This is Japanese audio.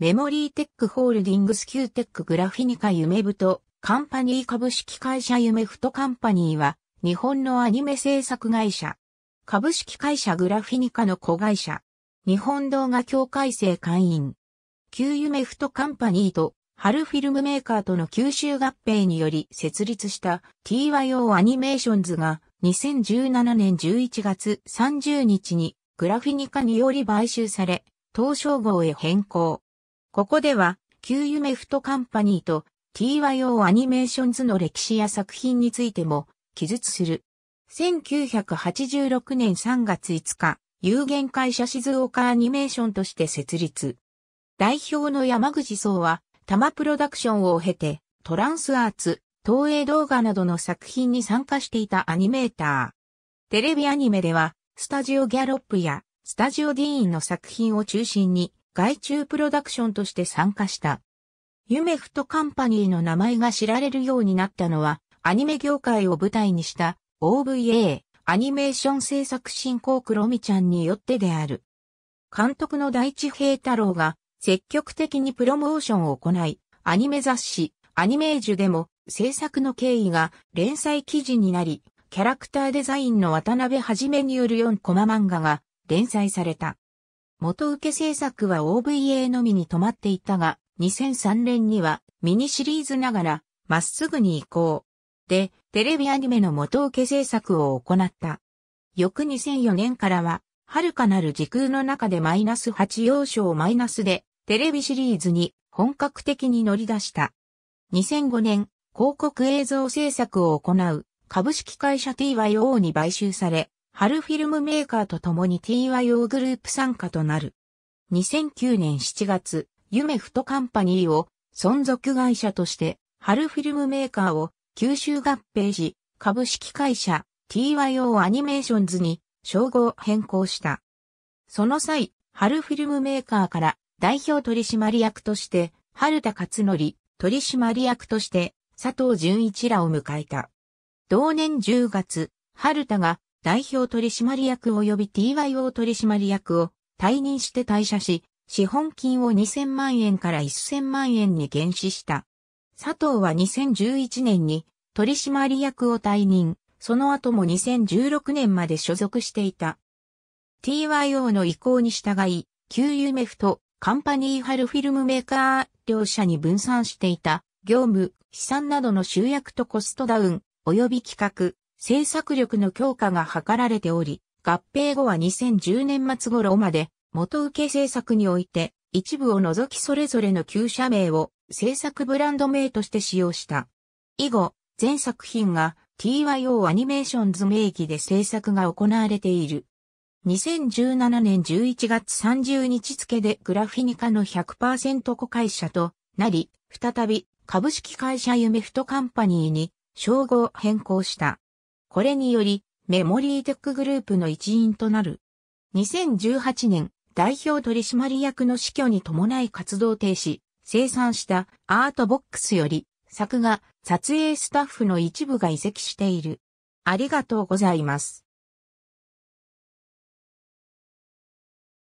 メモリーテックホールディングスキューテックグラフィニカ夢太カンパニー株式会社夢太カンパニーは日本のアニメ制作会社。株式会社グラフィニカの子会社。日本動画協会生会員。旧夢太カンパニーと春フィルムメーカーとの吸収合併により設立した TYO アニメーションズが2017年11月30日にグラフィニカにより買収され、東証号へ変更。ここでは、旧夢フトカンパニーと TYO アニメーションズの歴史や作品についても記述する。1986年3月5日、有限会社静岡アニメーションとして設立。代表の山口荘は、タマプロダクションを経て、トランスアーツ、東映動画などの作品に参加していたアニメーター。テレビアニメでは、スタジオギャロップや、スタジオディーンの作品を中心に、外注プロダクションとして参加した。夢ふとカンパニーの名前が知られるようになったのは、アニメ業界を舞台にした OVA、アニメーション制作進行クロミちゃんによってである。監督の大地平太郎が積極的にプロモーションを行い、アニメ雑誌、アニメージュでも制作の経緯が連載記事になり、キャラクターデザインの渡辺はじめによる4コマ漫画が連載された。元受け制作は OVA のみに止まっていたが、2003年にはミニシリーズながら、まっすぐに移行。で、テレビアニメの元受け制作を行った。翌2004年からは、遥かなる時空の中でマイナス8要所をマイナスで、テレビシリーズに本格的に乗り出した。2005年、広告映像制作を行う株式会社 TYO に買収され、春フィルムメーカーと共に TYO グループ参加となる。2009年7月、夢フトカンパニーを存続会社として、春フィルムメーカーを九州合併し、株式会社 TYO アニメーションズに称号変更した。その際、春フィルムメーカーから代表取締役として、春田勝則、取締役として、佐藤淳一らを迎えた。同年10月、春田が代表取締役及び TYO 取締役を退任して退社し、資本金を2000万円から1000万円に減資した。佐藤は2011年に取締役を退任、その後も2016年まで所属していた。TYO の意向に従い、旧ユメフとカンパニーハルフィルムメーカー両社に分散していた業務、資産などの集約とコストダウン、及び企画、制作力の強化が図られており、合併後は2010年末頃まで、元受け政策において、一部を除きそれぞれの旧社名を制作ブランド名として使用した。以後、全作品が TYO アニメーションズ名義で制作が行われている。2017年11月30日付でグラフィニカの100%子会社となり、再び株式会社夢フトカンパニーに称号変更した。これにより、メモリーテックグループの一員となる。2018年、代表取締役の死去に伴い活動停止、生産したアートボックスより、作画、撮影スタッフの一部が移籍している。ありがとうございます。